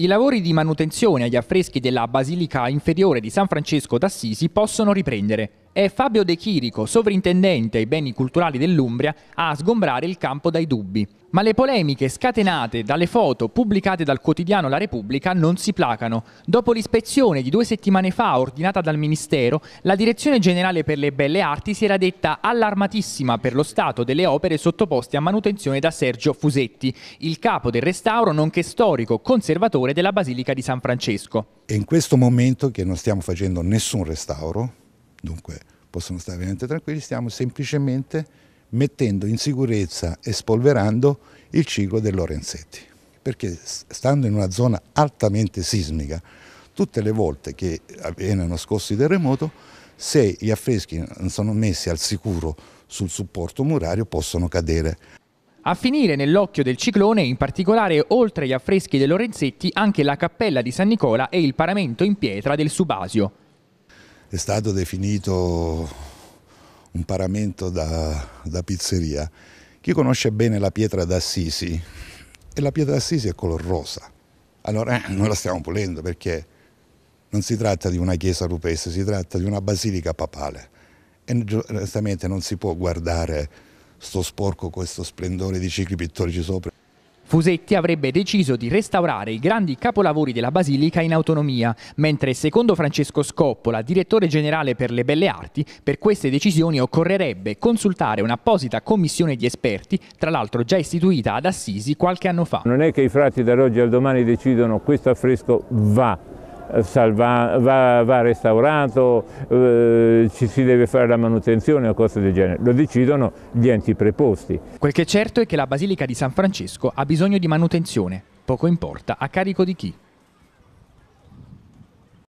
I lavori di manutenzione agli affreschi della Basilica Inferiore di San Francesco d'Assisi possono riprendere. È Fabio De Chirico, sovrintendente ai beni culturali dell'Umbria, a sgombrare il campo dai dubbi. Ma le polemiche scatenate dalle foto pubblicate dal quotidiano La Repubblica non si placano. Dopo l'ispezione di due settimane fa ordinata dal Ministero, la Direzione Generale per le Belle Arti si era detta allarmatissima per lo stato delle opere sottoposte a manutenzione da Sergio Fusetti, il capo del restauro nonché storico conservatore della Basilica di San Francesco. È in questo momento che non stiamo facendo nessun restauro, dunque possono stare veramente tranquilli, stiamo semplicemente mettendo in sicurezza e spolverando il ciclo del Lorenzetti. Perché stando in una zona altamente sismica, tutte le volte che avviene uno scosso di terremoto, se gli affreschi non sono messi al sicuro sul supporto murario possono cadere. A finire nell'occhio del ciclone, in particolare oltre agli affreschi dei Lorenzetti, anche la cappella di San Nicola e il paramento in pietra del Subasio è stato definito un paramento da, da pizzeria. Chi conosce bene la pietra d'Assisi, e la pietra d'Assisi è color rosa. Allora eh, noi la stiamo pulendo perché non si tratta di una chiesa rupestre, si tratta di una basilica papale. E onestamente non si può guardare sto sporco, questo splendore di cicli pittorici sopra Fusetti avrebbe deciso di restaurare i grandi capolavori della Basilica in autonomia, mentre secondo Francesco Scoppola, direttore generale per le belle arti, per queste decisioni occorrerebbe consultare un'apposita commissione di esperti, tra l'altro già istituita ad Assisi qualche anno fa. Non è che i frati da oggi al domani decidono questo affresco va salva, va, va, restaurato, eh, ci si deve fare la manutenzione o cose del genere, lo decidono gli enti preposti. Quel che è certo è che la Basilica di San Francesco ha bisogno di manutenzione, poco importa a carico di chi.